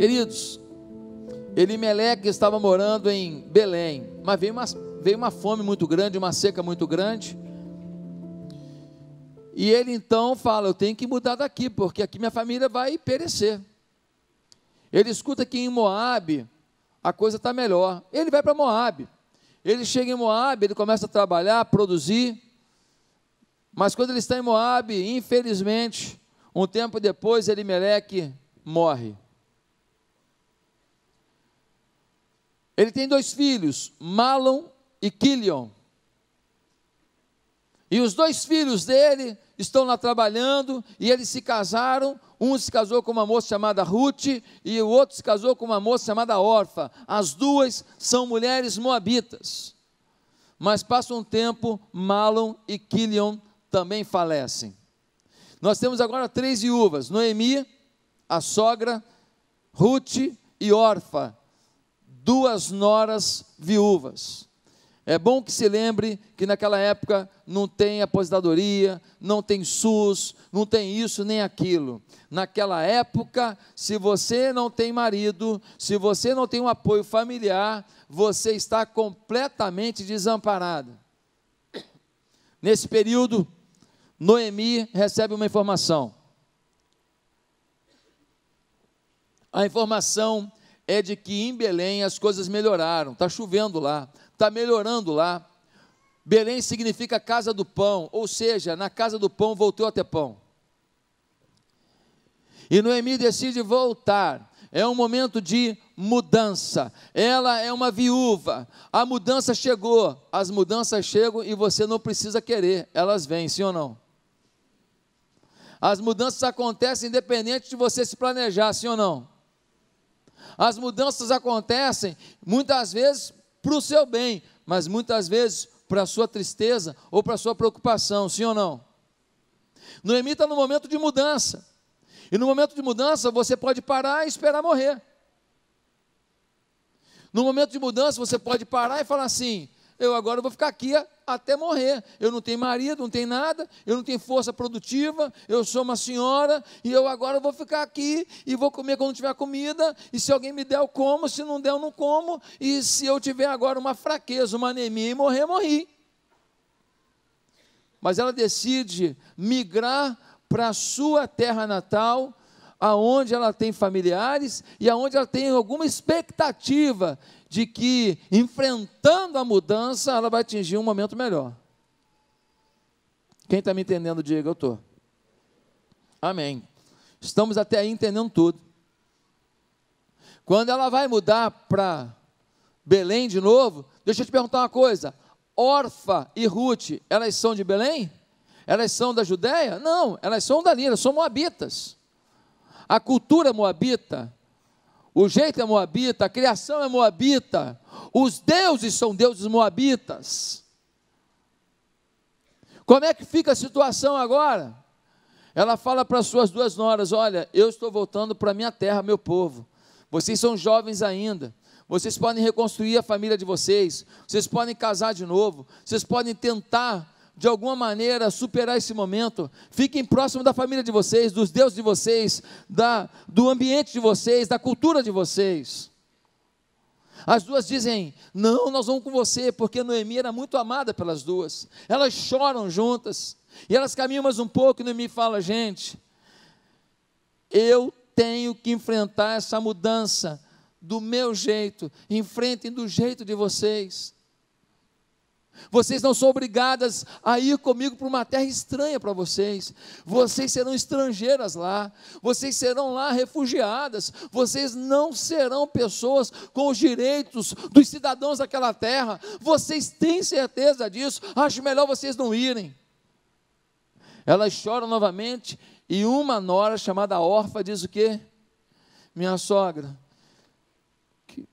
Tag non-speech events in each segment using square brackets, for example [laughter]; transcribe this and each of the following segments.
Queridos, Elimeleque estava morando em Belém, mas veio uma, veio uma fome muito grande, uma seca muito grande. E ele então fala: Eu tenho que mudar daqui, porque aqui minha família vai perecer. Ele escuta que em Moab a coisa está melhor. Ele vai para Moab. Ele chega em Moab, ele começa a trabalhar, a produzir. Mas quando ele está em Moab, infelizmente, um tempo depois, Elimeleque morre. Ele tem dois filhos, Malon e Kilion. E os dois filhos dele estão lá trabalhando e eles se casaram. Um se casou com uma moça chamada Ruth e o outro se casou com uma moça chamada Orfa. As duas são mulheres moabitas. Mas passa um tempo, Malon e Kilion também falecem. Nós temos agora três viúvas: Noemi, a sogra, Ruth e Orfa, duas noras viúvas. É bom que se lembre que naquela época não tem aposentadoria, não tem SUS, não tem isso nem aquilo. Naquela época, se você não tem marido, se você não tem um apoio familiar, você está completamente desamparado. Nesse período, Noemi recebe uma informação. A informação é de que em Belém as coisas melhoraram, está chovendo lá, está melhorando lá. Belém significa casa do pão, ou seja, na casa do pão voltou até pão. E Noemi decide voltar. É um momento de mudança. Ela é uma viúva. A mudança chegou. As mudanças chegam e você não precisa querer. Elas vêm, sim ou não? As mudanças acontecem independente de você se planejar, sim ou não? As mudanças acontecem muitas vezes para o seu bem, mas muitas vezes para a sua tristeza ou para a sua preocupação, sim ou não? Noemi está no momento de mudança. E no momento de mudança, você pode parar e esperar morrer. No momento de mudança, você pode parar e falar assim: eu agora vou ficar aqui até morrer. Eu não tenho marido, não tenho nada, eu não tenho força produtiva, eu sou uma senhora e eu agora vou ficar aqui e vou comer quando tiver comida. E se alguém me der, eu como, se não der, eu não como. E se eu tiver agora uma fraqueza, uma anemia e morrer, morri. Mas ela decide migrar para a sua terra natal, aonde ela tem familiares e aonde ela tem alguma expectativa de que enfrentando a mudança, ela vai atingir um momento melhor. Quem está me entendendo, diga, eu estou. Amém. Estamos até aí entendendo tudo. Quando ela vai mudar para Belém de novo, deixa eu te perguntar uma coisa: Orfa e Ruth, elas são de Belém? Elas são da Judéia? Não, elas são dali, elas são moabitas. A cultura moabita o jeito é moabita, a criação é moabita, os deuses são deuses moabitas. Como é que fica a situação agora? Ela fala para suas duas noras: Olha, eu estou voltando para minha terra, meu povo. Vocês são jovens ainda. Vocês podem reconstruir a família de vocês. Vocês podem casar de novo. Vocês podem tentar de alguma maneira, superar esse momento. Fiquem próximo da família de vocês, dos deuses de vocês, da, do ambiente de vocês, da cultura de vocês. As duas dizem: Não, nós vamos com você, porque Noemi era muito amada pelas duas. Elas choram juntas, e elas caminham mais um pouco, e Noemi fala: Gente, eu tenho que enfrentar essa mudança do meu jeito, enfrentem do jeito de vocês. Vocês não são obrigadas a ir comigo para uma terra estranha para vocês. Vocês serão estrangeiras lá. Vocês serão lá refugiadas. Vocês não serão pessoas com os direitos dos cidadãos daquela terra. Vocês têm certeza disso? Acho melhor vocês não irem. Elas choram novamente e uma nora chamada Orfa diz o quê? Minha sogra, que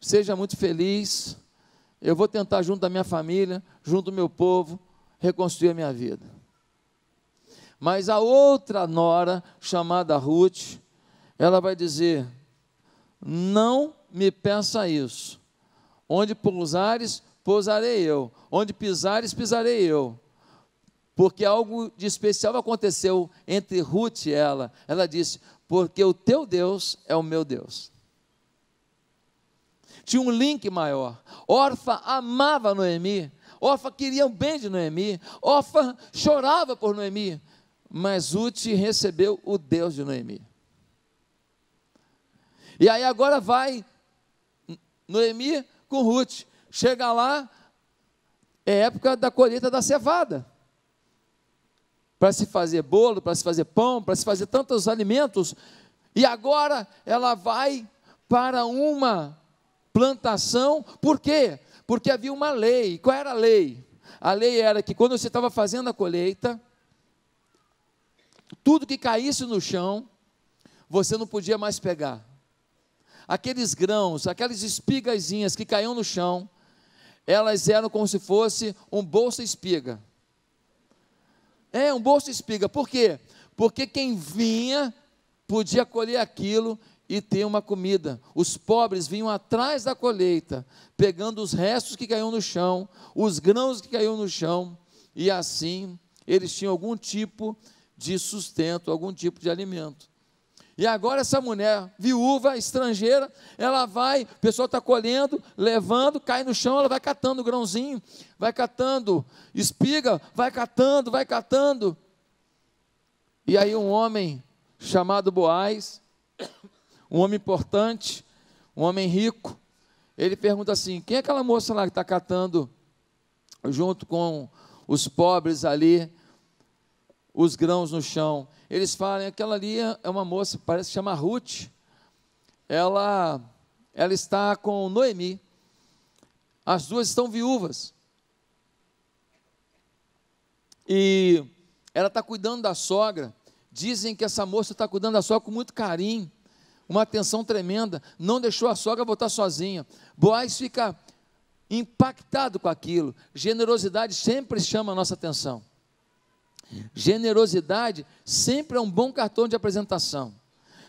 seja muito feliz eu vou tentar, junto da minha família, junto do meu povo, reconstruir a minha vida. Mas a outra nora, chamada Ruth, ela vai dizer: Não me peça isso. Onde pousares, pousarei eu. Onde pisares, pisarei eu. Porque algo de especial aconteceu entre Ruth e ela. Ela disse: Porque o teu Deus é o meu Deus tinha um link maior. Orfa amava Noemi, Orfa queria o bem de Noemi, Orfa chorava por Noemi, mas Ute recebeu o Deus de Noemi. E aí agora vai Noemi com Ruth. Chega lá, é época da colheita da cevada. Para se fazer bolo, para se fazer pão, para se fazer tantos alimentos. E agora ela vai para uma plantação, por quê? Porque havia uma lei. Qual era a lei? A lei era que quando você estava fazendo a colheita, tudo que caísse no chão, você não podia mais pegar. Aqueles grãos, aquelas espigazinhas que caíam no chão, elas eram como se fosse um bolso espiga. É, um bolso espiga. Por quê? Porque quem vinha podia colher aquilo e ter uma comida. Os pobres vinham atrás da colheita, pegando os restos que caíam no chão, os grãos que caíam no chão, e assim eles tinham algum tipo de sustento, algum tipo de alimento. E agora essa mulher, viúva, estrangeira, ela vai, o pessoal está colhendo, levando, cai no chão, ela vai catando grãozinho, vai catando espiga, vai catando, vai catando. E aí um homem chamado Boaz um homem importante, um homem rico. Ele pergunta assim: quem é aquela moça lá que está catando junto com os pobres ali os grãos no chão? Eles falam: aquela ali é, é uma moça, parece que chama Ruth. Ela, ela está com Noemi. As duas estão viúvas. E ela está cuidando da sogra. Dizem que essa moça está cuidando da sogra com muito carinho uma atenção tremenda, não deixou a sogra voltar sozinha. Boaz fica impactado com aquilo. Generosidade sempre chama a nossa atenção. Generosidade sempre é um bom cartão de apresentação.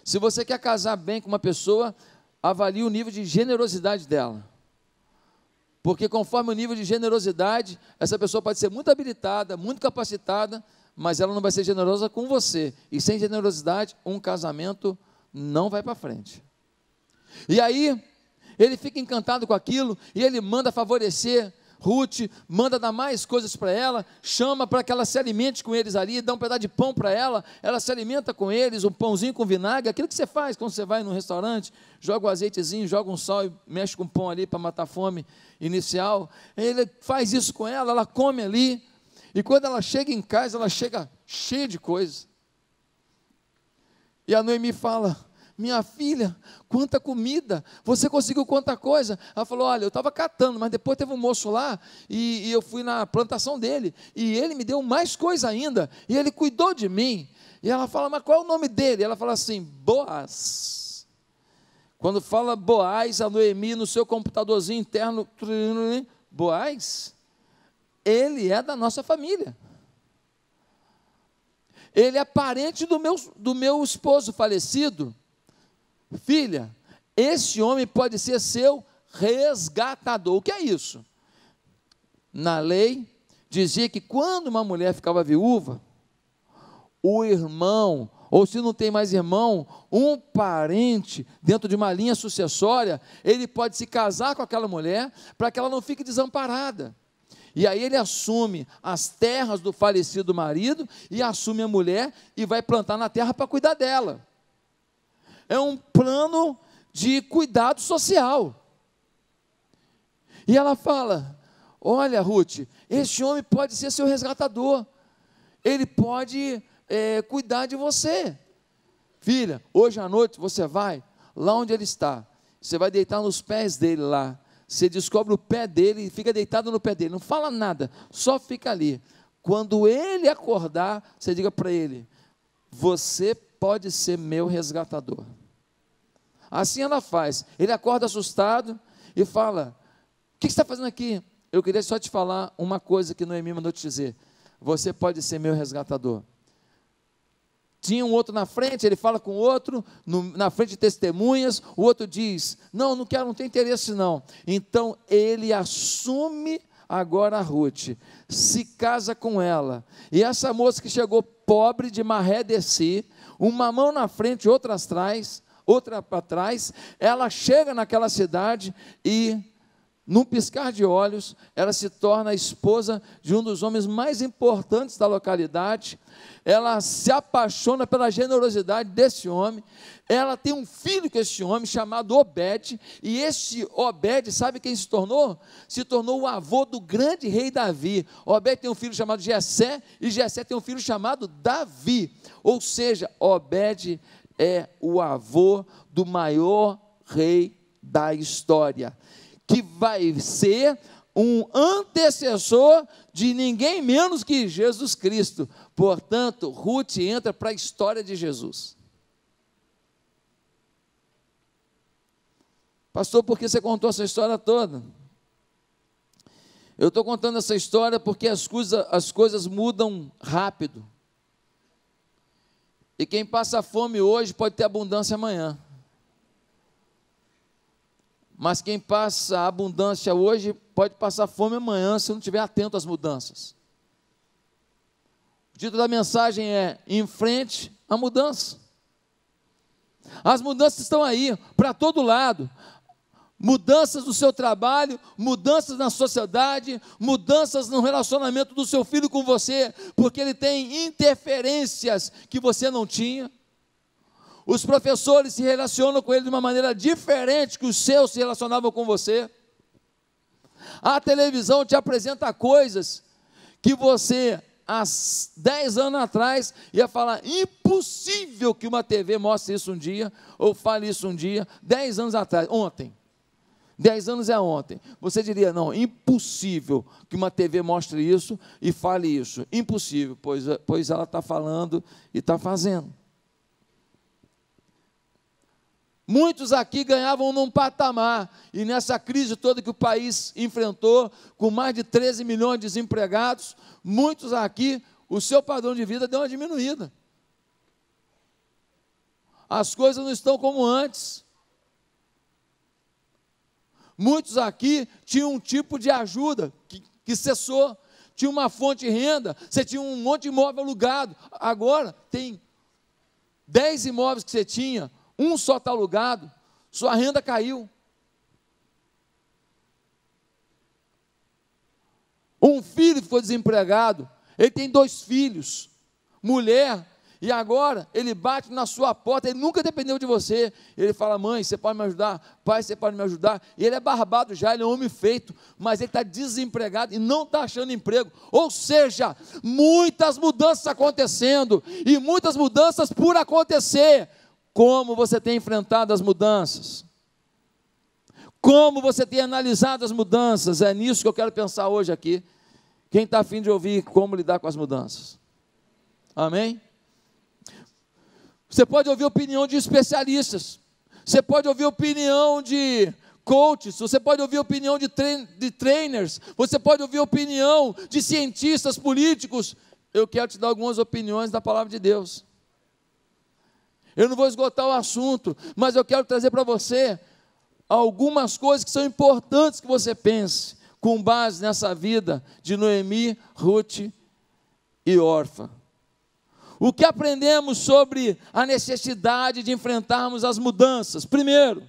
Se você quer casar bem com uma pessoa, avalie o nível de generosidade dela. Porque conforme o nível de generosidade, essa pessoa pode ser muito habilitada, muito capacitada, mas ela não vai ser generosa com você. E sem generosidade, um casamento não vai para frente. E aí, ele fica encantado com aquilo e ele manda favorecer Ruth, manda dar mais coisas para ela, chama para que ela se alimente com eles ali, dá um pedaço de pão para ela, ela se alimenta com eles, um pãozinho com vinagre, aquilo que você faz quando você vai num restaurante, joga um azeitezinho, joga um sal e mexe com pão ali para matar a fome inicial. Ele faz isso com ela, ela come ali, e quando ela chega em casa, ela chega cheia de coisa. E a Noemi fala: minha filha, quanta comida, você conseguiu quanta coisa. Ela falou: olha, eu estava catando, mas depois teve um moço lá e, e, eu fui na plantação dele e ele me deu mais coisa ainda e ele cuidou de mim. E ela fala: mas qual é o nome dele? ela fala assim: Boas. Quando fala Boaz, a Noemi no seu computadorzinho interno, Boaz, ele é da nossa família. Ele é parente do meu, do meu esposo falecido, filha, esse homem pode ser seu resgatador. O que é isso? Na lei, dizia que quando uma mulher ficava viúva, o irmão, ou se não tem mais irmão, um parente dentro de uma linha sucessória, ele pode se casar com aquela mulher para que ela não fique desamparada. E aí ele assume as terras do falecido marido e assume a mulher e vai plantar na terra para cuidar dela é um plano de cuidado social. E ela fala: Olha, Ruth, este homem pode ser seu resgatador, ele pode é, cuidar de você. Filha, hoje à noite você vai lá onde ele está, você vai deitar nos pés dele lá. Você descobre o pé dele e fica deitado no pé dele, não fala nada, só fica ali. Quando ele acordar, você diga para ele: Você pode ser meu resgatador. Assim ela faz. Ele acorda assustado e fala: O que você está fazendo aqui? Eu queria só te falar uma coisa que Noemi mandou te dizer. Você pode ser meu resgatador. Tinha um outro na frente, ele fala com o outro, no, na frente de testemunhas, o outro diz: Não, não quero, não tem interesse não. Então ele assume agora a Ruth, se casa com ela. E essa moça que chegou pobre de maré descer, uma mão na frente, outra atrás, outra para trás, ela chega naquela cidade e num piscar de olhos, ela se torna a esposa de um dos homens mais importantes da localidade. Ela se apaixona pela generosidade desse homem. Ela tem um filho com esse homem chamado Obed, e esse Obed, sabe quem se tornou? Se tornou o avô do grande rei Davi. Obed tem um filho chamado Jessé e Jessé tem um filho chamado Davi. Ou seja, Obed é o avô do maior rei da história que vai ser um antecessor de ninguém menos que Jesus Cristo. Portanto, Ruth entra para a história de Jesus. Pastor, por que você contou essa história toda? Eu estou contando essa história porque as, coisa, as coisas mudam rápido. E quem passa fome hoje pode ter abundância amanhã. Mas quem passa abundância hoje pode passar fome amanhã se não estiver atento às mudanças. O título da mensagem é em frente à mudança. As mudanças estão aí, para todo lado. Mudanças no seu trabalho, mudanças na sociedade, mudanças no relacionamento do seu filho com você, porque ele tem interferências que você não tinha. Os professores se relacionam com ele de uma maneira diferente que os seus se relacionavam com você. A televisão te apresenta coisas que você, há 10 anos atrás, ia falar: impossível que uma TV mostre isso um dia, ou fale isso um dia, 10 anos atrás, ontem. 10 anos é ontem. Você diria: não, impossível que uma TV mostre isso e fale isso. Impossível, pois, pois ela está falando e está fazendo. Muitos aqui ganhavam num patamar, e nessa crise toda que o país enfrentou, com mais de 13 milhões de desempregados, muitos aqui, o seu padrão de vida deu uma diminuída. As coisas não estão como antes. Muitos aqui tinham um tipo de ajuda que, que cessou, tinha uma fonte de renda, você tinha um monte de imóvel alugado, agora tem 10 imóveis que você tinha, um só está alugado, sua renda caiu. Um filho ficou desempregado, ele tem dois filhos, mulher, e agora ele bate na sua porta, ele nunca dependeu de você. Ele fala: mãe, você pode me ajudar? Pai, você pode me ajudar? E ele é barbado já, ele é um homem feito, mas ele está desempregado e não está achando emprego. Ou seja, muitas mudanças acontecendo e muitas mudanças por acontecer. Como você tem enfrentado as mudanças? Como você tem analisado as mudanças? É nisso que eu quero pensar hoje aqui. Quem está afim de ouvir como lidar com as mudanças? Amém? Você pode ouvir opinião de especialistas, você pode ouvir opinião de coaches, você pode ouvir opinião de, trein de trainers, você pode ouvir opinião de cientistas políticos. Eu quero te dar algumas opiniões da palavra de Deus. Eu não vou esgotar o assunto, mas eu quero trazer para você algumas coisas que são importantes que você pense com base nessa vida de Noemi, Ruth e Orfa. O que aprendemos sobre a necessidade de enfrentarmos as mudanças? Primeiro,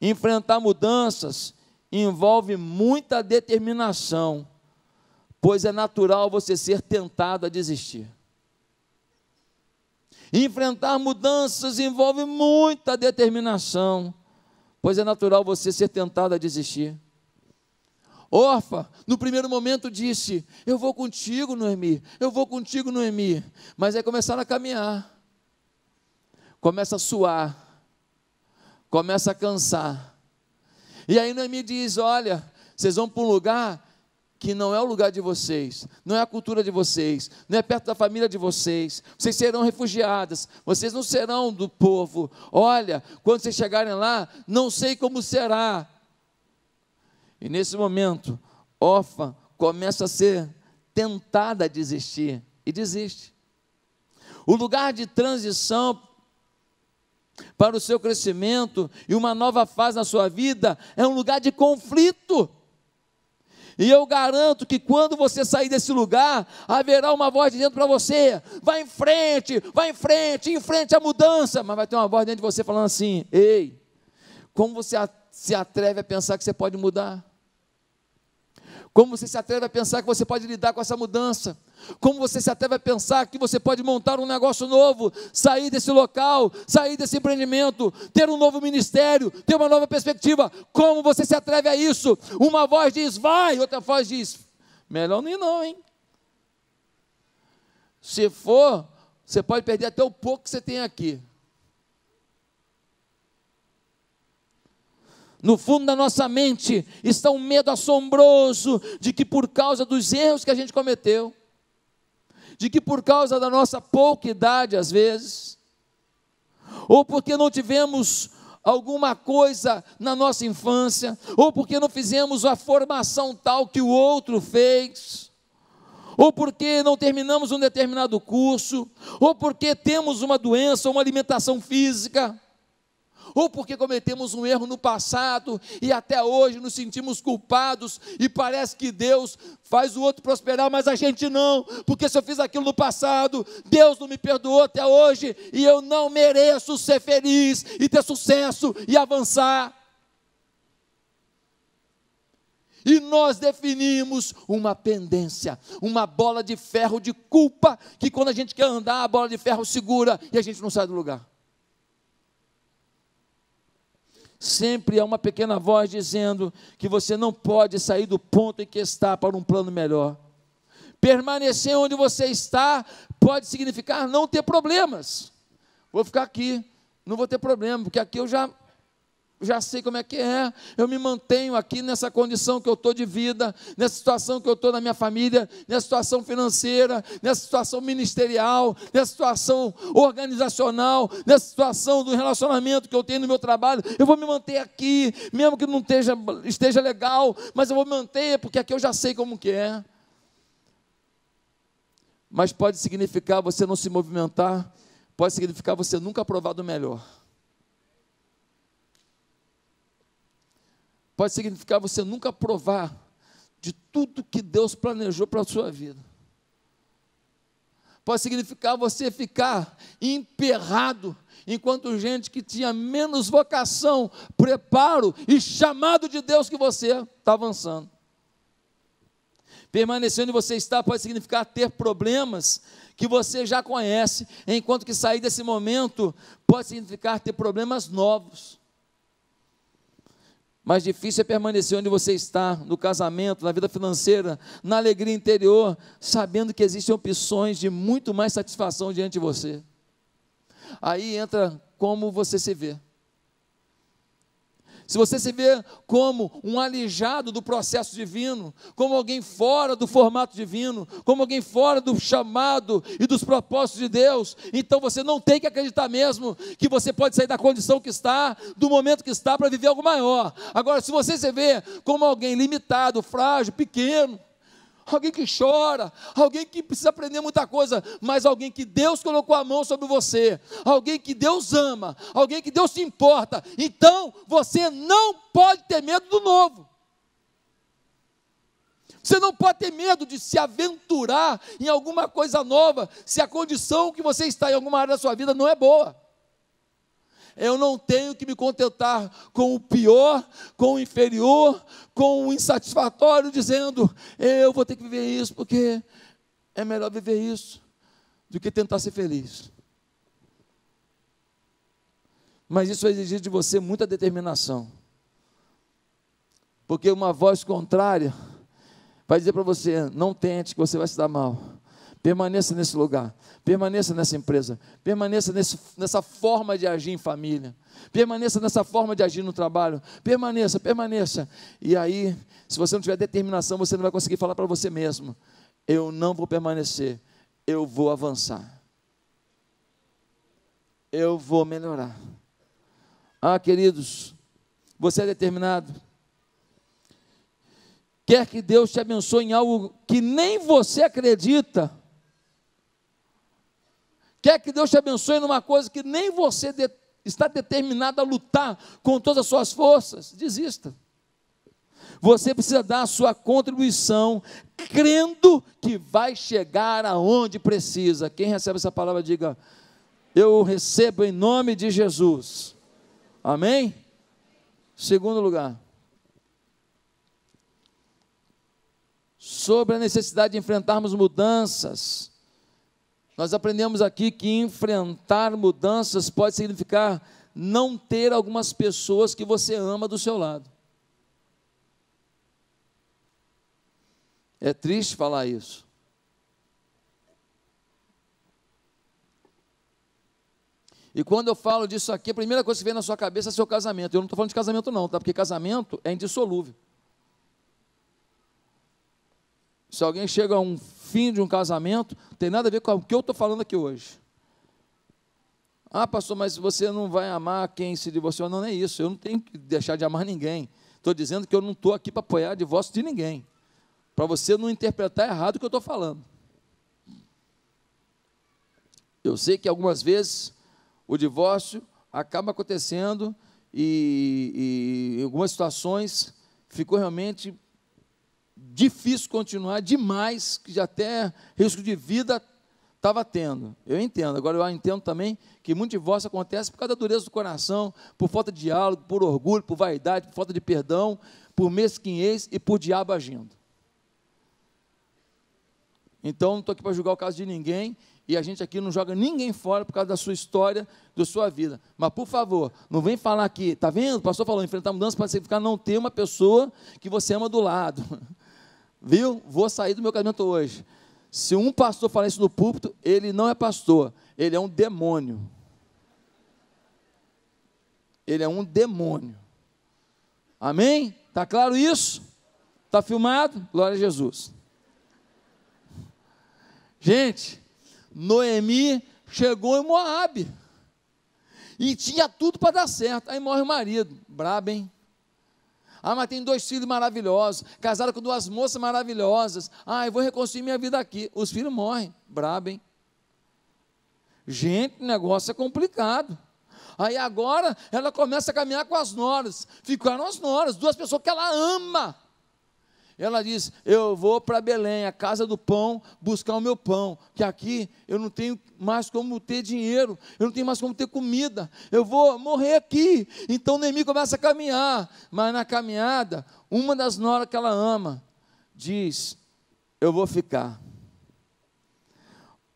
enfrentar mudanças envolve muita determinação, pois é natural você ser tentado a desistir. Enfrentar mudanças envolve muita determinação, pois é natural você ser tentado a desistir. Orfa, no primeiro momento disse: Eu vou contigo, Noemi, eu vou contigo, Noemi. Mas aí começaram a caminhar, começa a suar, começa a cansar. E aí Noemi diz: Olha, vocês vão para um lugar que não é o lugar de vocês, não é a cultura de vocês, não é perto da família de vocês. Vocês serão refugiadas, vocês não serão do povo. Olha, quando vocês chegarem lá, não sei como será. E nesse momento, Ofa começa a ser tentada a desistir e desiste. O lugar de transição para o seu crescimento e uma nova fase na sua vida é um lugar de conflito. E eu garanto que quando você sair desse lugar, haverá uma voz dentro para você: vai em frente, vai em frente, em frente à mudança. Mas vai ter uma voz dentro de você falando assim: ei, como você se atreve a pensar que você pode mudar? Como você se atreve a pensar que você pode lidar com essa mudança? Como você se atreve a pensar que você pode montar um negócio novo, sair desse local, sair desse empreendimento, ter um novo ministério, ter uma nova perspectiva? Como você se atreve a isso? Uma voz diz vai, outra voz diz melhor nem não, hein? Se for, você pode perder até o pouco que você tem aqui. No fundo da nossa mente está um medo assombroso de que por causa dos erros que a gente cometeu, de que por causa da nossa pouca idade às vezes, ou porque não tivemos alguma coisa na nossa infância, ou porque não fizemos a formação tal que o outro fez, ou porque não terminamos um determinado curso, ou porque temos uma doença, uma alimentação física, ou porque cometemos um erro no passado e até hoje nos sentimos culpados e parece que Deus faz o outro prosperar, mas a gente não, porque se eu fiz aquilo no passado, Deus não me perdoou até hoje e eu não mereço ser feliz e ter sucesso e avançar. E nós definimos uma pendência, uma bola de ferro de culpa, que quando a gente quer andar, a bola de ferro segura e a gente não sai do lugar. Sempre há uma pequena voz dizendo que você não pode sair do ponto em que está para um plano melhor. Permanecer onde você está pode significar não ter problemas. Vou ficar aqui, não vou ter problema, porque aqui eu já já sei como é que é, eu me mantenho aqui nessa condição que eu estou de vida, nessa situação que eu estou na minha família, nessa situação financeira, nessa situação ministerial, nessa situação organizacional, nessa situação do relacionamento que eu tenho no meu trabalho, eu vou me manter aqui, mesmo que não esteja, esteja legal, mas eu vou me manter, porque aqui eu já sei como que é. Mas pode significar você não se movimentar, pode significar você nunca provar do melhor. pode significar você nunca provar de tudo que Deus planejou para a sua vida. Pode significar você ficar emperrado, enquanto gente que tinha menos vocação, preparo e chamado de Deus que você está avançando. Permanecer onde você está pode significar ter problemas que você já conhece, enquanto que sair desse momento pode significar ter problemas novos. Mas difícil é permanecer onde você está, no casamento, na vida financeira, na alegria interior, sabendo que existem opções de muito mais satisfação diante de você. Aí entra como você se vê se você se vê como um alijado do processo divino, como alguém fora do formato divino, como alguém fora do chamado e dos propósitos de Deus, então você não tem que acreditar mesmo que você pode sair da condição que está, do momento que está, para viver algo maior. Agora, se você se vê como alguém limitado, frágil, pequeno, alguém que chora, alguém que precisa aprender muita coisa, mas alguém que Deus colocou a mão sobre você, alguém que Deus ama, alguém que Deus se importa. Então você não pode ter medo do novo. Você não pode ter medo de se aventurar em alguma coisa nova, se a condição que você está em alguma área da sua vida não é boa. Eu não tenho que me contentar com o pior, com o inferior, com o insatisfatório, dizendo: eu vou ter que viver isso, porque é melhor viver isso do que tentar ser feliz. Mas isso exige de você muita determinação. Porque uma voz contrária vai dizer para você: não tente, que você vai se dar mal. Permaneça nesse lugar, permaneça nessa empresa, permaneça nesse, nessa forma de agir em família, permaneça nessa forma de agir no trabalho, permaneça, permaneça. E aí, se você não tiver determinação, você não vai conseguir falar para você mesmo: eu não vou permanecer, eu vou avançar, eu vou melhorar. Ah, queridos, você é determinado. Quer que Deus te abençoe em algo que nem você acredita Quer que Deus te abençoe numa coisa que nem você de, está determinado a lutar com todas as suas forças? Desista. Você precisa dar a sua contribuição, crendo que vai chegar aonde precisa. Quem recebe essa palavra, diga: Eu recebo em nome de Jesus. Amém? Segundo lugar, sobre a necessidade de enfrentarmos mudanças nós aprendemos aqui que enfrentar mudanças pode significar não ter algumas pessoas que você ama do seu lado. É triste falar isso. E quando eu falo disso aqui, a primeira coisa que vem na sua cabeça é seu casamento. Eu não estou falando de casamento, não, tá? Porque casamento é indissolúvel. Se alguém chega a um fim de um casamento, tem nada a ver com o que eu estou falando aqui hoje. Ah, pastor, mas você não vai amar quem se divorciou. Não, não é isso. Eu não tenho que deixar de amar ninguém. Estou dizendo que eu não estou aqui para apoiar o divórcio de ninguém. Para você não interpretar errado o que eu estou falando. Eu sei que algumas vezes o divórcio acaba acontecendo e, e em algumas situações ficou realmente difícil continuar demais, que já até risco de vida estava tendo. Eu entendo. Agora eu entendo também que muito divórcio acontece por causa da dureza do coração, por falta de diálogo, por orgulho, por vaidade, por falta de perdão, por mesquinhez e por diabo agindo. Então não estou aqui para julgar o caso de ninguém e a gente aqui não joga ninguém fora por causa da sua história, da sua vida. Mas por favor, não vem falar aqui, tá vendo? O pastor falou, enfrentar mudança você significar não ter uma pessoa que você ama do lado. [laughs] viu? Vou sair do meu casamento hoje. Se um pastor falar isso no púlpito, ele não é pastor, ele é um demônio. Ele é um demônio. Amém? Tá claro isso? Tá filmado? Glória a Jesus. Gente, Noemi chegou em Moabe e tinha tudo para dar certo. Aí morre o marido, brabo, hein? Ah, mas tem dois filhos maravilhosos, casaram com duas moças maravilhosas. Ah, eu vou reconstruir minha vida aqui. Os filhos morrem, brabo, hein? Gente, o negócio é complicado. Aí agora ela começa a caminhar com as noras. Ficaram as noras, duas pessoas que ela ama. Ela diz: Eu vou para Belém, a casa do pão, buscar o meu pão, que aqui eu não tenho mais como ter dinheiro, eu não tenho mais como ter comida, eu vou morrer aqui. Então Neemi começa a caminhar, mas na caminhada, uma das noras que ela ama diz: Eu vou ficar.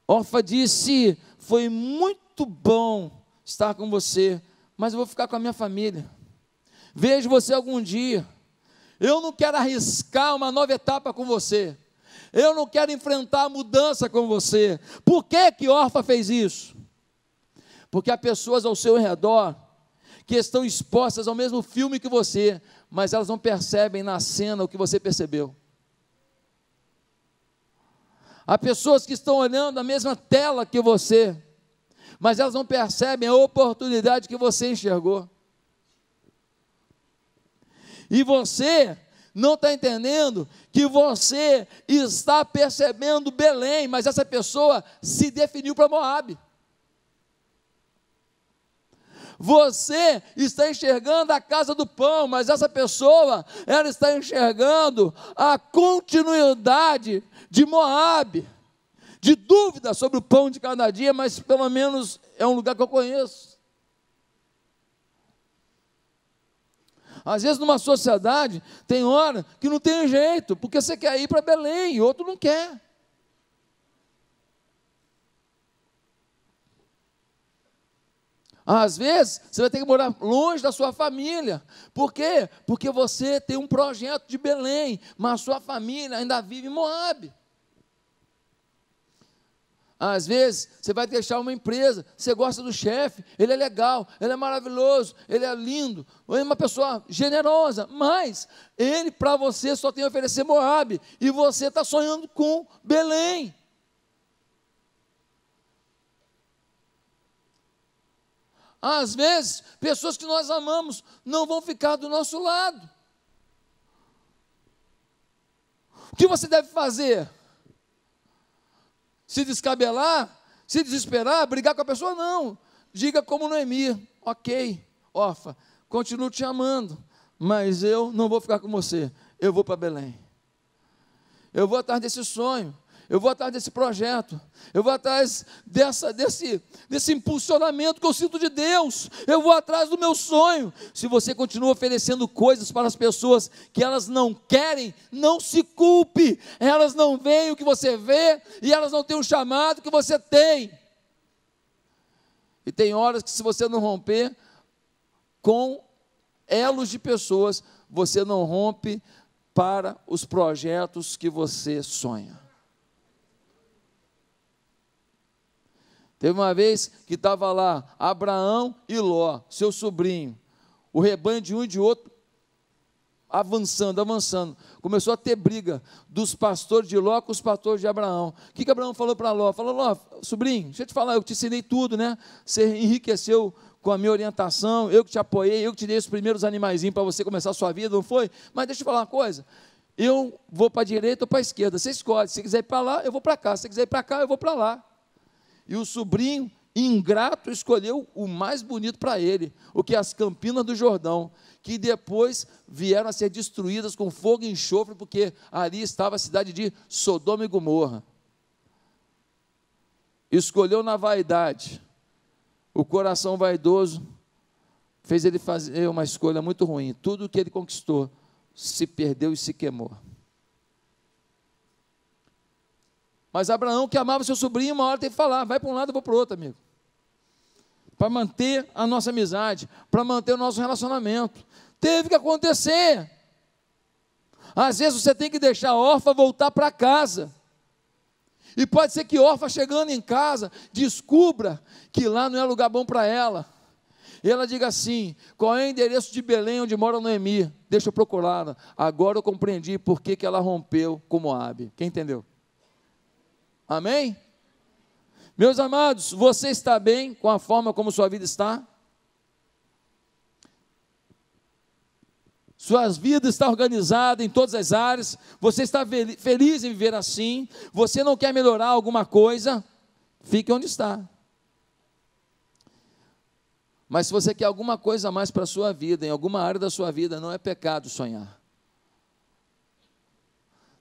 Orfa disse: Foi muito bom estar com você, mas eu vou ficar com a minha família. Vejo você algum dia. Eu não quero arriscar uma nova etapa com você. Eu não quero enfrentar a mudança com você. Por que que Orfa fez isso? Porque há pessoas ao seu redor que estão expostas ao mesmo filme que você, mas elas não percebem na cena o que você percebeu. Há pessoas que estão olhando a mesma tela que você, mas elas não percebem a oportunidade que você enxergou. E você não está entendendo que você está percebendo Belém, mas essa pessoa se definiu para Moab. Você está enxergando a casa do pão, mas essa pessoa, ela está enxergando a continuidade de Moab, de dúvida sobre o pão de cada dia, mas pelo menos é um lugar que eu conheço. Às vezes, numa sociedade, tem hora que não tem jeito, porque você quer ir para Belém e outro não quer. Às vezes, você vai ter que morar longe da sua família. Por quê? Porque você tem um projeto de Belém, mas sua família ainda vive em Moabe. Às vezes, você vai deixar uma empresa, você gosta do chefe, ele é legal, ele é maravilhoso, ele é lindo, ele é uma pessoa generosa, mas ele para você só tem a oferecer Moab, e você está sonhando com Belém. Às vezes, pessoas que nós amamos não vão ficar do nosso lado. O que você deve fazer? se descabelar, se desesperar, brigar com a pessoa, não. Diga como Noemi, ok, Ofa, continuo te amando, mas eu não vou ficar com você, eu vou para Belém. Eu vou atrás desse sonho, eu vou atrás desse projeto, eu vou atrás dessa, desse, desse impulsionamento que eu sinto de Deus, eu vou atrás do meu sonho. Se você continua oferecendo coisas para as pessoas que elas não querem, não se culpe, elas não veem o que você vê e elas não têm o chamado que você tem. E tem horas que, se você não romper com elos de pessoas, você não rompe para os projetos que você sonha. Teve uma vez que estava lá Abraão e Ló, seu sobrinho. O rebanho de um e de outro avançando, avançando. Começou a ter briga dos pastores de Ló com os pastores de Abraão. O que, que Abraão falou para Ló? Falou, Ló, sobrinho, deixa eu te falar, eu te ensinei tudo, né? Você enriqueceu com a minha orientação, eu que te apoiei, eu que te dei os primeiros animaizinhos para você começar a sua vida, não foi? Mas deixa eu te falar uma coisa. Eu vou para a direita ou para a esquerda, você escolhe. Se quiser ir para lá, eu vou para cá. Se quiser ir para cá, eu vou para lá. E o sobrinho ingrato escolheu o mais bonito para ele, o que é as Campinas do Jordão, que depois vieram a ser destruídas com fogo e enxofre, porque ali estava a cidade de Sodoma e Gomorra. Escolheu na vaidade, o coração vaidoso fez ele fazer uma escolha muito ruim. Tudo o que ele conquistou se perdeu e se queimou. Mas Abraão, que amava seu sobrinho, uma hora tem que falar: vai para um lado, vou para o outro, amigo. Para manter a nossa amizade, para manter o nosso relacionamento. Teve que acontecer. Às vezes você tem que deixar a órfã voltar para casa. E pode ser que órfã chegando em casa descubra que lá não é lugar bom para ela. E ela diga assim: qual é o endereço de Belém onde mora Noemi? Deixa eu procurá-la. Agora eu compreendi por que, que ela rompeu com Moab. Quem entendeu? Amém? Meus amados, você está bem com a forma como sua vida está? Sua vida está organizada em todas as áreas, você está feliz em viver assim, você não quer melhorar alguma coisa, fique onde está. Mas se você quer alguma coisa a mais para a sua vida, em alguma área da sua vida, não é pecado sonhar.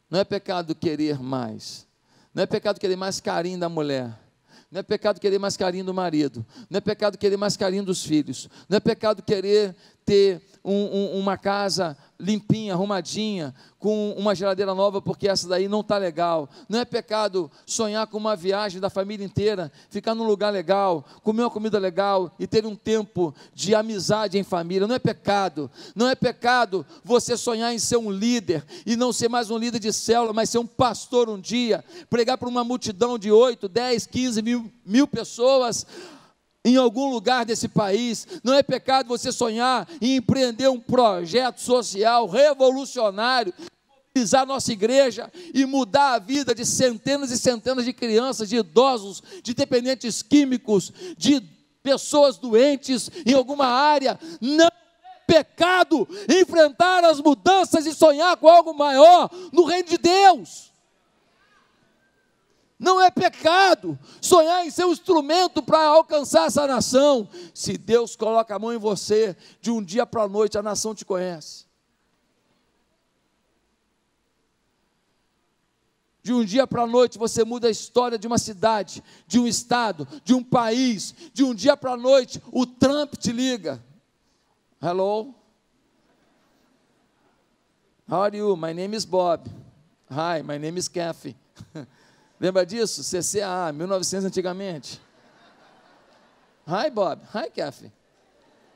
Não é pecado querer mais. Não é pecado querer mais carinho da mulher. Não é pecado querer mais carinho do marido. Não é pecado querer mais carinho dos filhos. Não é pecado querer ter um, um, uma casa limpinha, arrumadinha, com uma geladeira nova, porque essa daí não está legal. Não é pecado sonhar com uma viagem da família inteira, ficar num lugar legal, comer uma comida legal e ter um tempo de amizade em família. Não é pecado. Não é pecado você sonhar em ser um líder e não ser mais um líder de célula, mas ser um pastor um dia, pregar para uma multidão de 8, 10, 15 mil, mil pessoas em algum lugar desse país. Não é pecado você sonhar e empreender um projeto social revolucionário, mobilizar nossa igreja e mudar a vida de centenas e centenas de crianças, de idosos, de dependentes químicos, de pessoas doentes em alguma área. Não é pecado enfrentar as mudanças e sonhar com algo maior no reino de Deus. Não é pecado sonhar em ser um instrumento para alcançar essa nação. Se Deus coloca a mão em você, de um dia para a noite a nação te conhece. De um dia para a noite você muda a história de uma cidade, de um estado, de um país. De um dia para a noite o Trump te liga. Hello? How are you? My name is Bob. Hi, my name is Kathy. [laughs] Lembra disso? CCAA, 1900 antigamente. Hi, Bob. Hi, Kathy.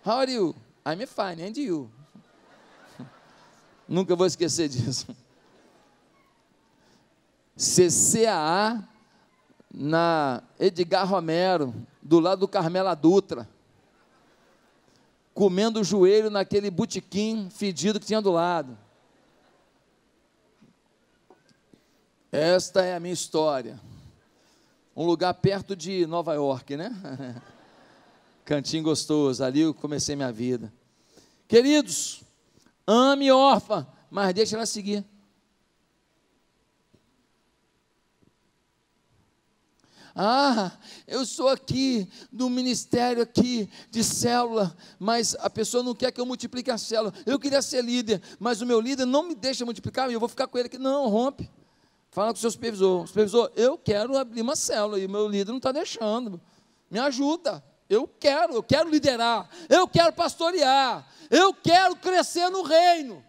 How are you? I'm fine, and you? [laughs] Nunca vou esquecer disso. CCAA na Edgar Romero, do lado do Carmela Dutra, comendo o joelho naquele botequim fedido que tinha do lado. Esta é a minha história. Um lugar perto de Nova York, né? [laughs] Cantinho gostoso, ali eu comecei minha vida. Queridos, ame órfã, mas deixe ela seguir. Ah, eu sou aqui do ministério aqui de célula, mas a pessoa não quer que eu multiplique a célula. Eu queria ser líder, mas o meu líder não me deixa multiplicar, e eu vou ficar com ele aqui. Não, rompe. Fala com o seu supervisor. Supervisor, eu quero abrir uma célula e meu líder não está deixando. Me ajuda. Eu quero, eu quero liderar, eu quero pastorear, eu quero crescer no reino.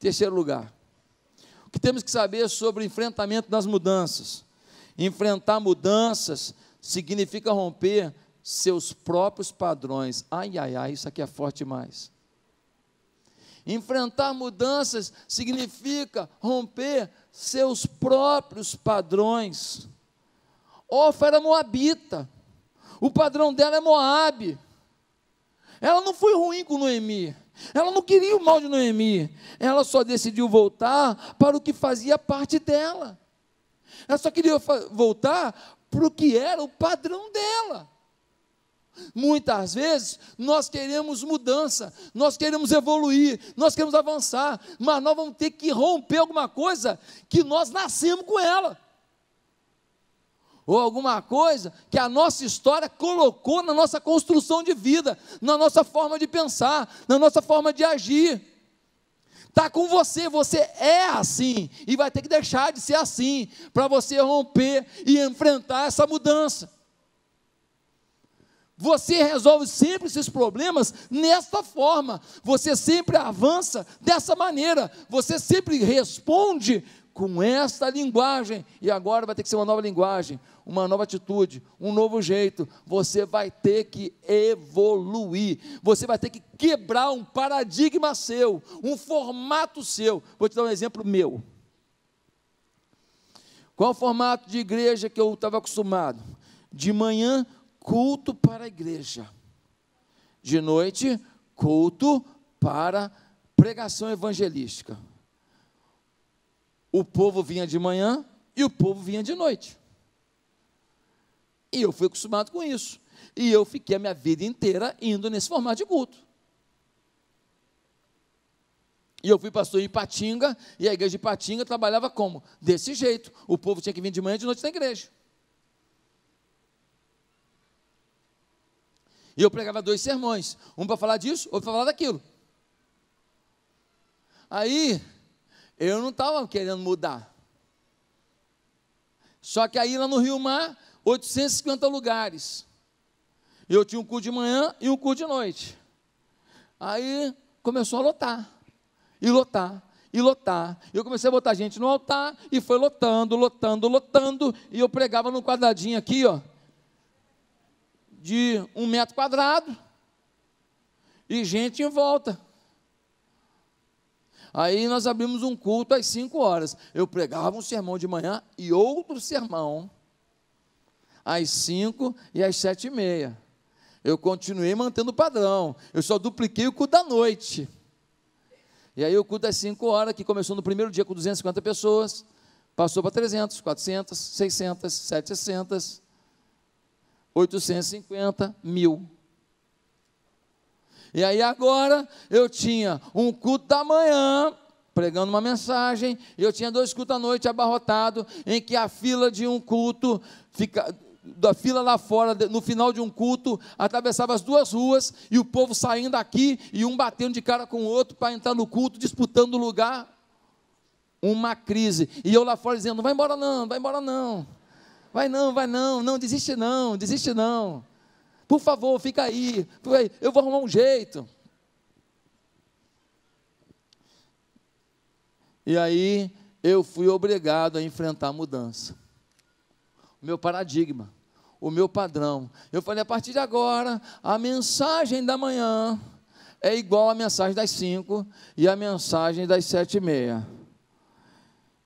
Terceiro lugar, o que temos que saber é sobre o enfrentamento das mudanças? Enfrentar mudanças significa romper seus próprios padrões. Ai, ai, ai, isso aqui é forte demais. Enfrentar mudanças significa romper seus próprios padrões. Ofa era moabita, o padrão dela é Moabe. Ela não foi ruim com Noemi, ela não queria o mal de Noemi, ela só decidiu voltar para o que fazia parte dela. Ela só queria voltar para o que era o padrão dela. Muitas vezes nós queremos mudança, nós queremos evoluir, nós queremos avançar, mas nós vamos ter que romper alguma coisa que nós nascemos com ela. Ou alguma coisa que a nossa história colocou na nossa construção de vida, na nossa forma de pensar, na nossa forma de agir está com você, você é assim e vai ter que deixar de ser assim para você romper e enfrentar essa mudança. Você resolve sempre esses problemas nesta forma. Você sempre avança dessa maneira. Você sempre responde com esta linguagem. E agora vai ter que ser uma nova linguagem, uma nova atitude, um novo jeito. Você vai ter que evoluir. Você vai ter que quebrar um paradigma seu, um formato seu. Vou te dar um exemplo meu. Qual o formato de igreja que eu estava acostumado? De manhã, culto para a igreja. De noite, culto para pregação evangelística. O povo vinha de manhã e o povo vinha de noite. E eu fui acostumado com isso. E eu fiquei a minha vida inteira indo nesse formato de culto. E eu fui pastor em Ipatinga, e a igreja de Ipatinga trabalhava como? Desse jeito. O povo tinha que vir de manhã e de noite na igreja. E eu pregava dois sermões, um para falar disso, outro para falar daquilo. Aí eu não estava querendo mudar. Só que aí lá no Rio Mar, 850 lugares. Eu tinha um cu de manhã e um cu de noite. Aí começou a lotar. E lotar, e lotar. Eu comecei a botar gente no altar e foi lotando, lotando, lotando. E eu pregava no quadradinho aqui, ó de um metro quadrado e gente em volta. Aí nós abrimos um culto às 5 horas. Eu pregava um sermão de manhã e outro sermão às 5 e às 7 e meia. Eu continuei mantendo o padrão. Eu só dupliquei o culto da noite. E aí o culto às 5 horas, que começou no primeiro dia com 250 pessoas, passou para 300, 400, 600, 700, 850 mil. E aí agora eu tinha um culto da manhã, pregando uma mensagem, eu tinha dois cultos à noite abarrotado, em que a fila de um culto fica, da fila lá fora, no final de um culto, atravessava as duas ruas e o povo saindo aqui e um batendo de cara com o outro para entrar no culto, disputando o lugar. Uma crise. E eu lá fora dizendo: não vai embora não, não vai embora não. Vai não, vai não, não desiste não, desiste não. Por favor, fica aí, eu vou arrumar um jeito. E aí eu fui obrigado a enfrentar a mudança. O meu paradigma, o meu padrão. Eu falei, a partir de agora, a mensagem da manhã é igual à mensagem das 5 e à mensagem das sete e meia.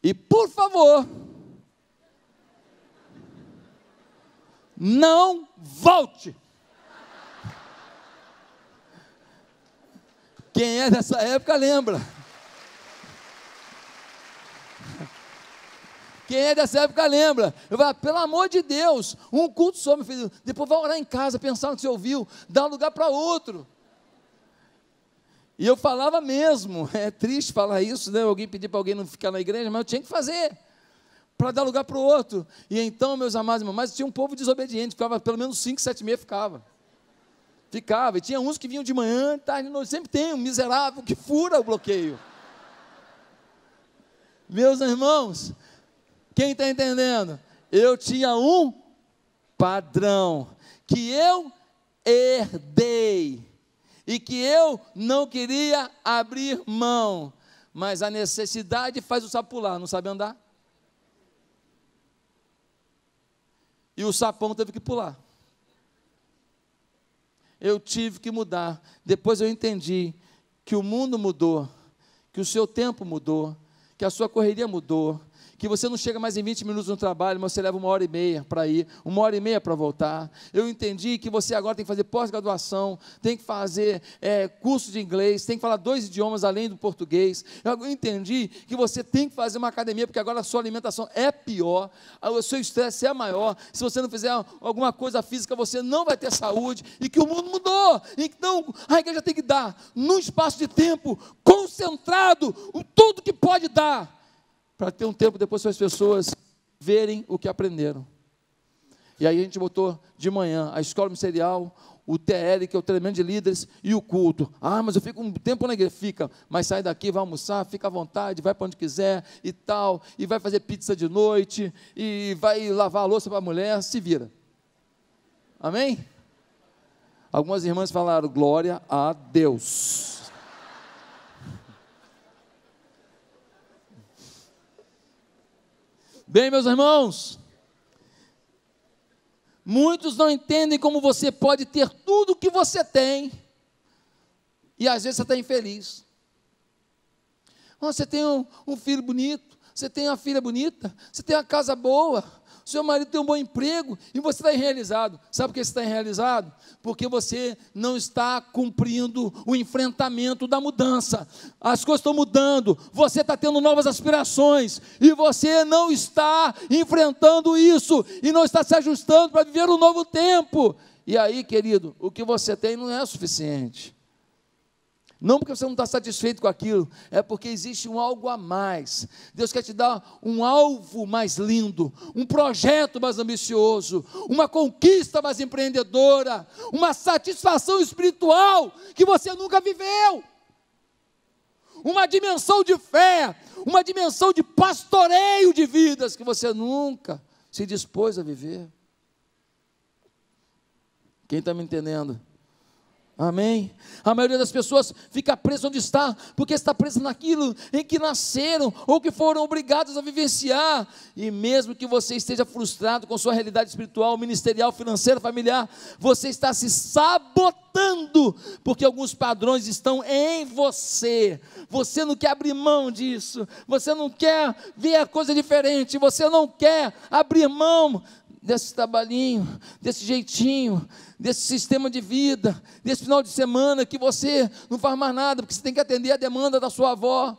E por favor, não volte. Quem é dessa época lembra. Quem é dessa época lembra. Eu falo, pelo amor de Deus, um culto só, meu filho. Depois vai orar em casa, pensar no que você ouviu, dar um lugar para outro. E eu falava mesmo, é triste falar isso, né? Alguém pedir para alguém não ficar na igreja, mas eu tinha que fazer para dar lugar para o outro. E então, meus amados irmãos, mas tinha um povo desobediente, ficava pelo menos 5, 7 meia ficava. Ficava. E tinha uns que vinham de manhã, tarde, noite. Sempre tem um miserável que fura o bloqueio. meus irmãos, quem está entendendo? Eu tinha um padrão que eu herdei e que eu não queria abrir mão. Mas a necessidade faz o sapo pular, não sabe andar? E o sapão teve que pular. Eu tive que mudar. Depois eu entendi que o mundo mudou, que o seu tempo mudou, que a sua correria mudou, que você não chega mais em 20 minutos no trabalho, mas você leva uma hora e meia para ir, uma hora e meia para voltar. Eu entendi que você agora tem que fazer pós-graduação, tem que fazer é, curso de inglês, tem que falar dois idiomas além do português. Eu entendi que você tem que fazer uma academia, porque agora a sua alimentação é pior, o seu estresse é maior. Se você não fizer alguma coisa física, você não vai ter saúde, e que o mundo mudou. Então, a igreja tem que dar, num espaço de tempo concentrado, tudo que pode dar para ter um tempo depois para as pessoas verem o que aprenderam. E aí a gente botou de manhã a escola ministerial, o TL, que é o treinamento de líderes, e o culto. Ah, mas eu fico um tempo na igreja. Fica, mas sai daqui, vai almoçar, fica à vontade, vai para onde quiser e tal, e vai fazer pizza de noite, e vai lavar a louça para a mulher, se vira. Amém? Algumas irmãs falaram glória a Deus. Bem, meus irmãos, muitos não entendem como você pode ter tudo o que você tem e às vezes você está infeliz. Você tem um, um filho bonito, você tem uma filha bonita, você tem uma casa boa, seu marido tem um bom emprego e você está irrealizado. Sabe por que você está irrealizado? Porque você não está cumprindo o enfrentamento da mudança. As coisas estão mudando, você está tendo novas aspirações e você não está enfrentando isso e não está se ajustando para viver um novo tempo. E aí, querido, o que você tem não é suficiente. Não porque você não está satisfeito com aquilo, é porque existe um algo a mais. Deus quer te dar um alvo mais lindo, um projeto mais ambicioso, uma conquista mais empreendedora, uma satisfação espiritual que você nunca viveu. Uma dimensão de fé, uma dimensão de pastoreio de vidas que você nunca se dispôs a viver. Quem está me entendendo? Amém? A maioria das pessoas fica presa onde está, porque está presa naquilo em que nasceram ou que foram obrigadas a vivenciar. E mesmo que você esteja frustrado com sua realidade espiritual, ministerial, financeira, familiar, você está se sabotando, porque alguns padrões estão em você. Você não quer abrir mão disso, você não quer ver a coisa diferente, você não quer abrir mão desse trabalhinho, desse jeitinho, desse sistema de vida, desse final de semana que você não faz mais nada, porque você tem que atender a demanda da sua avó,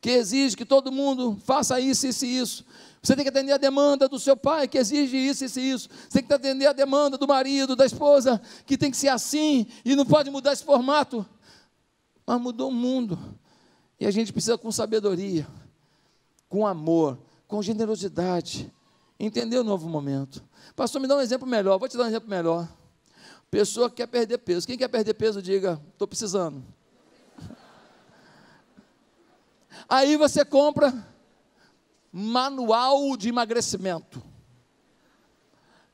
que exige que todo mundo faça isso, isso e isso. Você tem que atender a demanda do seu pai, que exige isso, isso e isso. Você tem que atender a demanda do marido, da esposa, que tem que ser assim e não pode mudar esse formato. Mas mudou o mundo. E a gente precisa com sabedoria, com amor, com generosidade, entender o novo momento. Pastor, me dá um exemplo melhor. Vou te dar um exemplo melhor. Pessoa que quer perder peso. Quem quer perder peso, diga: estou precisando. [laughs] Aí você compra manual de emagrecimento.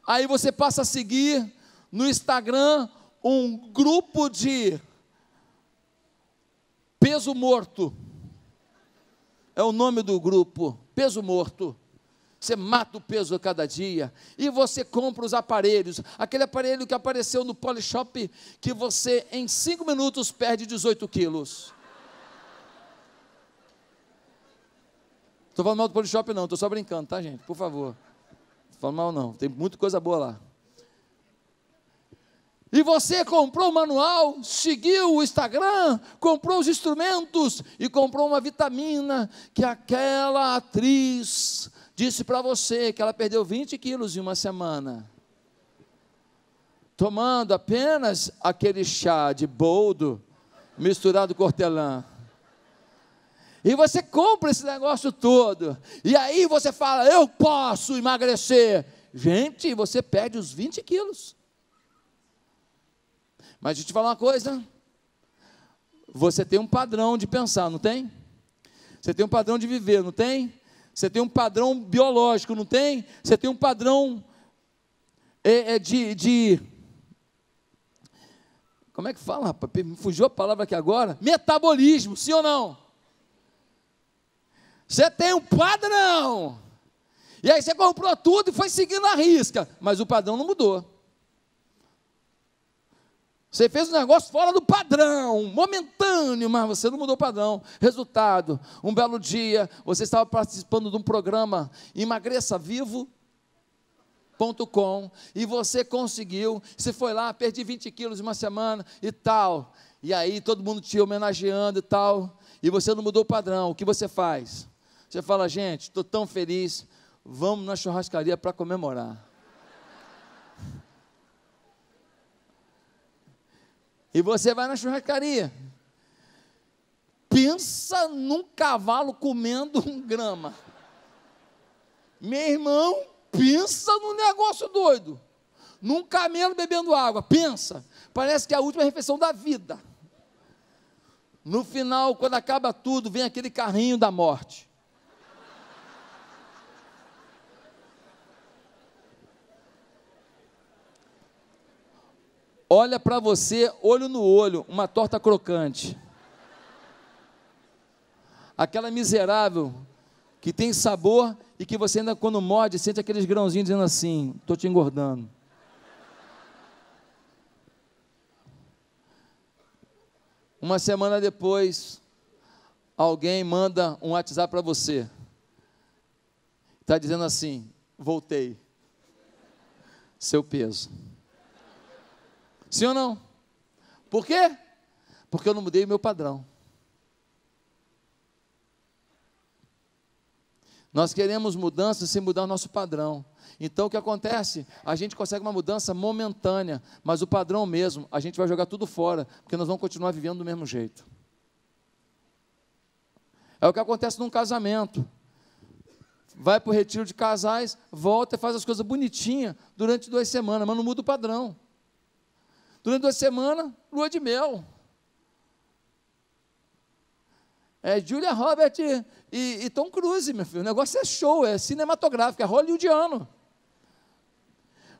Aí você passa a seguir no Instagram um grupo de peso morto. É o nome do grupo, peso morto. Você mata o peso a cada dia. E você compra os aparelhos. Aquele aparelho que apareceu no Polishop, que você em cinco minutos perde 18 quilos. Estou falando mal do Polishop, não, estou só brincando, tá, gente? Por favor. Estou falando mal, não. Tem muita coisa boa lá. E você comprou o manual, seguiu o Instagram, comprou os instrumentos e comprou uma vitamina que aquela atriz disse para você que ela perdeu 20 quilos em uma semana, tomando apenas aquele chá de boldo misturado com hortelã. E você compra esse negócio todo. E aí você fala: Eu posso emagrecer. Gente, você perde os 20 quilos. Mas deixa eu te falar uma coisa. Você tem um padrão de pensar, não tem? Você tem um padrão de viver, não tem? Você tem um padrão biológico, não tem? Você tem um padrão é, é de, de, Como é que fala, rapaz? Me fugiu a palavra aqui agora. Metabolismo, sim ou não? Você tem um padrão. E aí você comprou tudo e foi seguindo a risca. Mas o padrão não mudou. Você fez um negócio fora do padrão, momentâneo, mas você não mudou o padrão. Resultado: um belo dia, você estava participando de um programa Emagreça e você conseguiu, você foi lá, perdi 20 quilos em uma semana e tal, e aí todo mundo te homenageando e tal, e você não mudou o padrão, o que você faz? Você fala, gente, estou tão feliz, vamos na churrascaria para comemorar. E você vai na churrascaria. Pensa num cavalo comendo um grama. Meu irmão, pensa num negócio doido. Num camelo bebendo água. Pensa. Parece que é a última refeição da vida. No final, quando acaba tudo, vem aquele carrinho da morte. olha para você, olho no olho, uma torta crocante. Aquela miserável que tem sabor e que você ainda quando morde sente aqueles grãozinhos dizendo assim: estou te engordando. Uma semana depois, alguém manda um WhatsApp para você. Está dizendo assim: voltei. Seu peso. Sim ou não? Por quê? Porque eu não mudei o meu padrão. Nós queremos mudança sem mudar o nosso padrão. Então o que acontece? A gente consegue uma mudança momentânea, mas o padrão mesmo, a gente vai jogar tudo fora, porque nós vamos continuar vivendo do mesmo jeito. É o que acontece num casamento. Vai para o retiro de casais, volta e faz as coisas bonitinhas durante duas semanas, mas não muda o padrão. Durante duas semana, lua de mel. É Julia Roberts e, e, Tom Cruise, meu filho. O negócio é show, é cinematográfico, é hollywoodiano.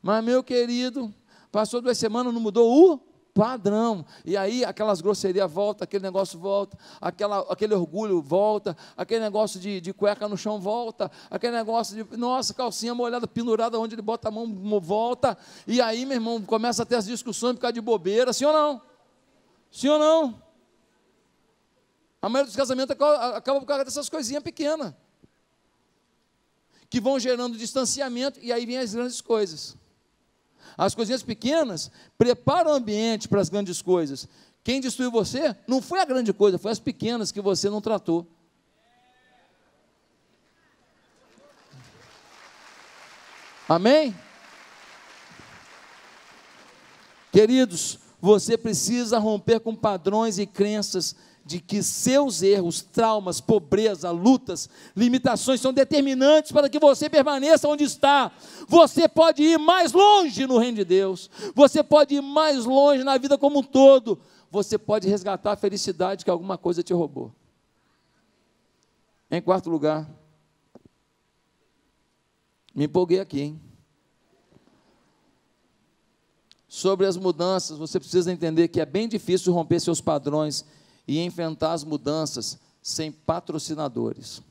Mas, meu querido, passou duas semanas, não mudou o padrão. E aí aquelas grosserias volta, aquele negócio volta, aquela, aquele orgulho volta, aquele negócio de, de cueca no chão volta, aquele negócio de, nossa, calcinha molhada, pendurada, onde ele bota a mão, volta. E aí, meu irmão, começa a ter as discussões por causa de bobeira, sim ou não? Sim ou não? A maioria dos casamentos acaba por causa dessas coisinhas pequenas. Que vão gerando distanciamento e aí vem as grandes coisas. As coisinhas pequenas preparam o ambiente para as grandes coisas. Quem destruiu você não foi a grande coisa, foi as pequenas que você não tratou. Amém? Queridos, você precisa romper com padrões e crenças de que seus erros, traumas, pobreza, lutas, limitações são determinantes para que você permaneça onde está. Você pode ir mais longe no reino de Deus, você pode ir mais longe na vida como um todo, você pode resgatar a felicidade que alguma coisa te roubou. Em quarto lugar, me empolguei aqui, hein? Sobre as mudanças, você precisa entender que é bem difícil romper seus padrões e enfrentar as mudanças sem patrocinadores.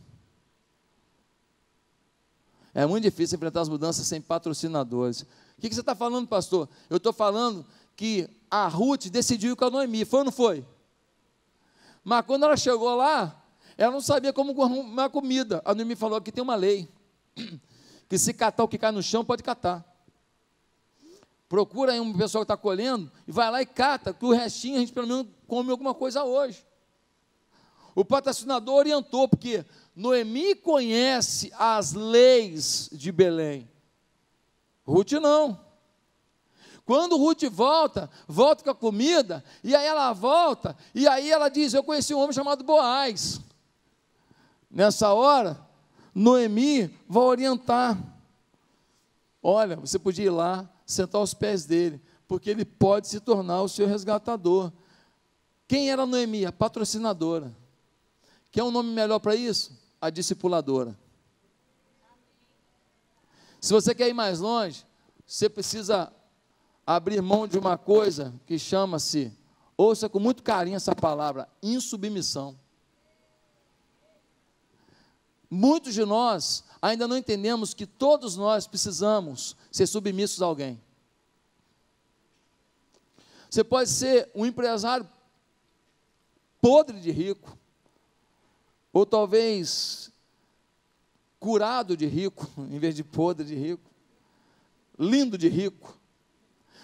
É muito difícil enfrentar as mudanças sem patrocinadores. O que, você está falando, pastor? Eu estou falando que a Ruth decidiu com a Noemi, foi ou não foi? Mas quando ela chegou lá, ela não sabia como arrumar comida. A Noemi falou que tem uma lei, [clears throat] que se catar o que cai no chão, pode catar. Procura aí um pessoal que está colhendo e vai lá e cata, que o restinho a gente pelo menos come alguma coisa hoje. O patrocinador orientou, porque Noemi conhece as leis de Belém. Ruth não. Quando Ruth volta, volta com a comida, e aí ela volta, e aí ela diz: Eu conheci um homem chamado Boaz. Nessa hora, Noemi vai orientar: Olha, você podia ir lá, sentar aos pés dele, porque ele pode se tornar o seu resgatador. Quem era Noemi? A patrocinadora. Quer um nome melhor para isso? A discipuladora. Se você quer ir mais longe, você precisa abrir mão de uma coisa que chama-se, ouça com muito carinho essa palavra, insubmissão. Muitos de nós ainda não entendemos que todos nós precisamos ser submissos a alguém. Você pode ser um empresário podre de rico, ou talvez curado de rico, [laughs] em vez de podre de rico, lindo de rico.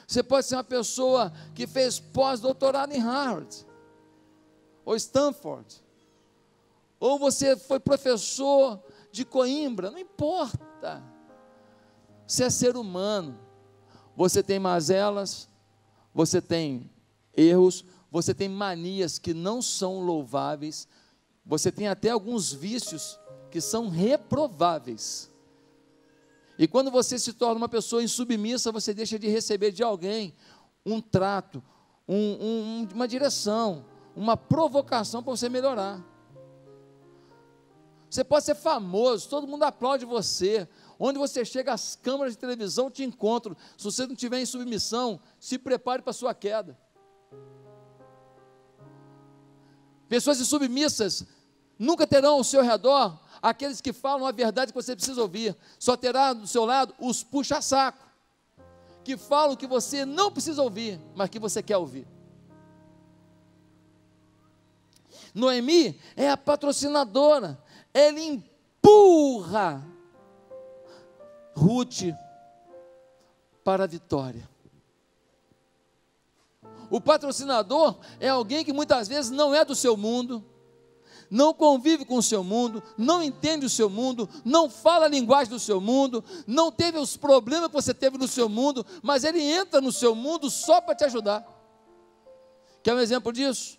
Você pode ser uma pessoa que fez pós-doutorado em Harvard ou Stanford ou você foi professor de Coimbra, não importa. Você é ser humano, você tem mazelas, você tem erros, você tem manias que não são louváveis, você tem até alguns vícios que são reprováveis. E quando você se torna uma pessoa insubmissa, você deixa de receber de alguém um trato, um, um, uma direção, uma provocação para você melhorar. Você pode ser famoso, todo mundo aplaude você. Onde você chega, as câmeras de televisão te encontram. Se você não tiver em submissão, se prepare para a sua queda. Pessoas insubmissas nunca terão ao seu redor aqueles que falam a verdade que você precisa ouvir. Só terá do seu lado os puxa-saco, que falam que você não precisa ouvir, mas que você quer ouvir. Noemi é a patrocinadora ele empurra Ruth para a vitória. O patrocinador é alguém que muitas vezes não é do seu mundo, não convive com o seu mundo, não entende o seu mundo, não fala a linguagem do seu mundo, não teve os problemas que você teve no seu mundo, mas ele entra no seu mundo só para te ajudar. Quer um exemplo disso?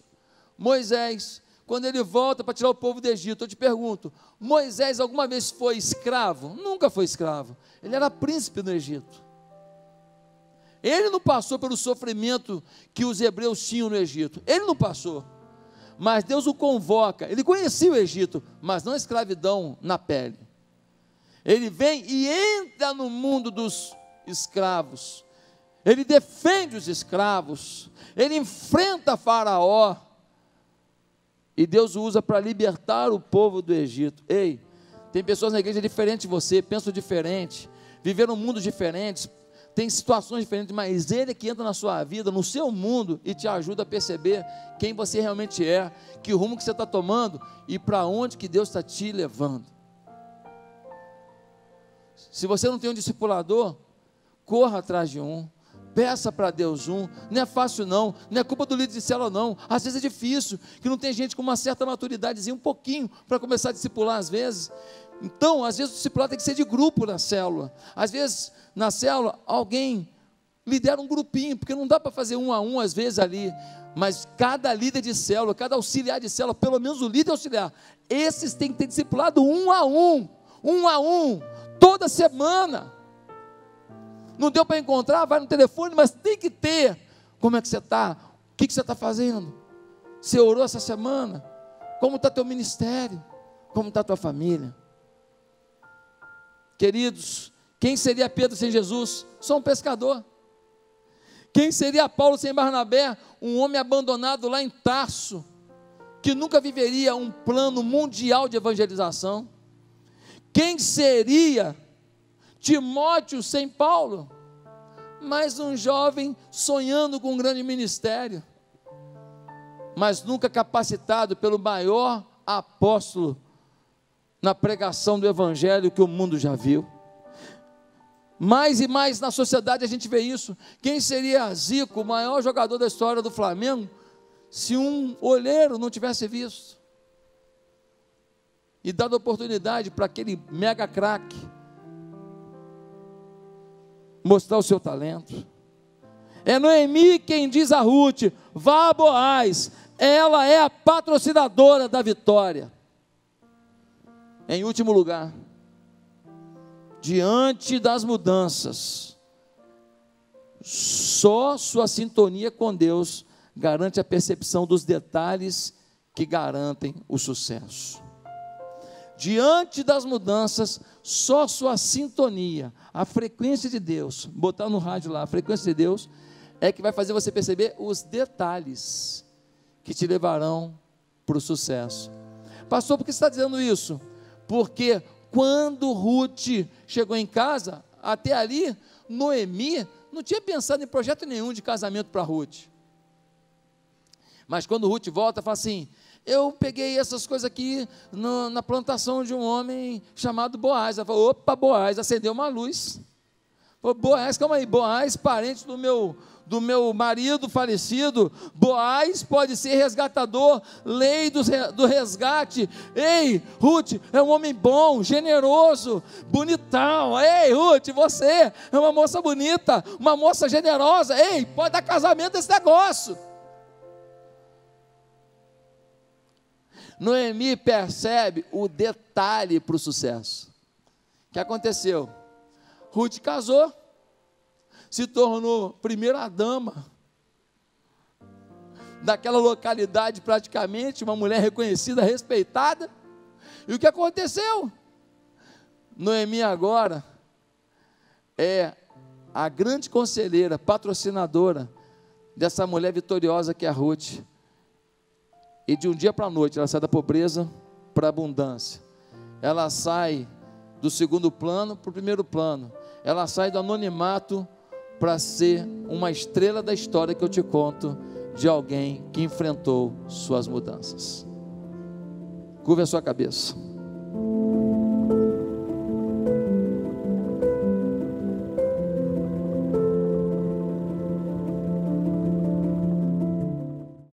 Moisés quando ele volta para tirar o povo do Egito, eu te pergunto: Moisés alguma vez foi escravo? Nunca foi escravo. Ele era príncipe no Egito. Ele não passou pelo sofrimento que os hebreus tinham no Egito. Ele não passou. Mas Deus o convoca. Ele conhecia o Egito, mas não a escravidão na pele. Ele vem e entra no mundo dos escravos. Ele defende os escravos. Ele enfrenta Faraó e Deus o usa para libertar o povo do Egito. Ei, tem pessoas na igreja diferentes de você, pensam diferente, viveram mundos diferentes, tem situações diferentes, mas Ele é que entra na sua vida, no seu mundo, e te ajuda a perceber quem você realmente é, que rumo que você está tomando e para onde que Deus está te levando. Se você não tem um discipulador, corra atrás de um. Peça para Deus um. Não é fácil, não. Não é culpa do líder de célula, não. Às vezes é difícil, que não tem gente com uma certa maturidadezinha, um pouquinho, para começar a discipular, às vezes. Então, às vezes o discipulado tem que ser de grupo na célula. Às vezes, na célula, alguém lidera um grupinho, porque não dá para fazer um a um às vezes ali. Mas cada líder de célula, cada auxiliar de célula, pelo menos o líder auxiliar, esses têm que ter discipulado um a um, um a um, toda semana. Não deu para encontrar, vai no telefone, mas tem que ter. Como é que você está? O que, que você está fazendo? Você orou essa semana? Como está teu ministério? Como está tua família? Queridos, quem seria Pedro sem Jesus? Só um pescador. Quem seria Paulo sem Barnabé? Um homem abandonado lá em Tarso, que nunca viveria um plano mundial de evangelização. Quem seria Timóteo sem Paulo, mais um jovem sonhando com um grande ministério, mas nunca capacitado pelo maior apóstolo na pregação do evangelho que o mundo já viu. Mais e mais na sociedade a gente vê isso. Quem seria Zico, o maior jogador da história do Flamengo, se um olheiro não tivesse visto? E dado oportunidade para aquele mega craque mostrar o seu talento. É Noemi quem diz a Ruth: vá a Boaz, ela é a patrocinadora da vitória. Em último lugar, diante das mudanças, só sua sintonia com Deus garante a percepção dos detalhes que garantem o sucesso diante das mudanças, só sua sintonia, a frequência de Deus, botar no rádio lá, a frequência de Deus, é que vai fazer você perceber os detalhes que te levarão para o sucesso. Pastor, por que você está dizendo isso? Porque quando Ruth chegou em casa, até ali, Noemi não tinha pensado em projeto nenhum de casamento para Ruth. Mas quando Ruth volta, fala assim: eu peguei essas coisas aqui no, na plantação de um homem chamado Boaz. Ela falou, opa, Boaz, acendeu uma luz. Falou, Boaz, calma aí, Boaz, parente do meu, do meu marido falecido, Boaz pode ser resgatador, lei do, do resgate. Ei, Ruth, é um homem bom, generoso, bonitão. Ei, Ruth, você é uma moça bonita, uma moça generosa. Ei, pode dar casamento esse negócio. Noemi percebe o detalhe para o sucesso. O que aconteceu? Ruth casou, se tornou primeira dama daquela localidade, praticamente, uma mulher reconhecida, respeitada. E o que aconteceu? Noemi agora é a grande conselheira, patrocinadora dessa mulher vitoriosa que é a Ruth. E de um dia para a noite ela sai da pobreza para a abundância. Ela sai do segundo plano para o primeiro plano. Ela sai do anonimato para ser uma estrela da história que eu te conto de alguém que enfrentou suas mudanças. Curva a sua cabeça.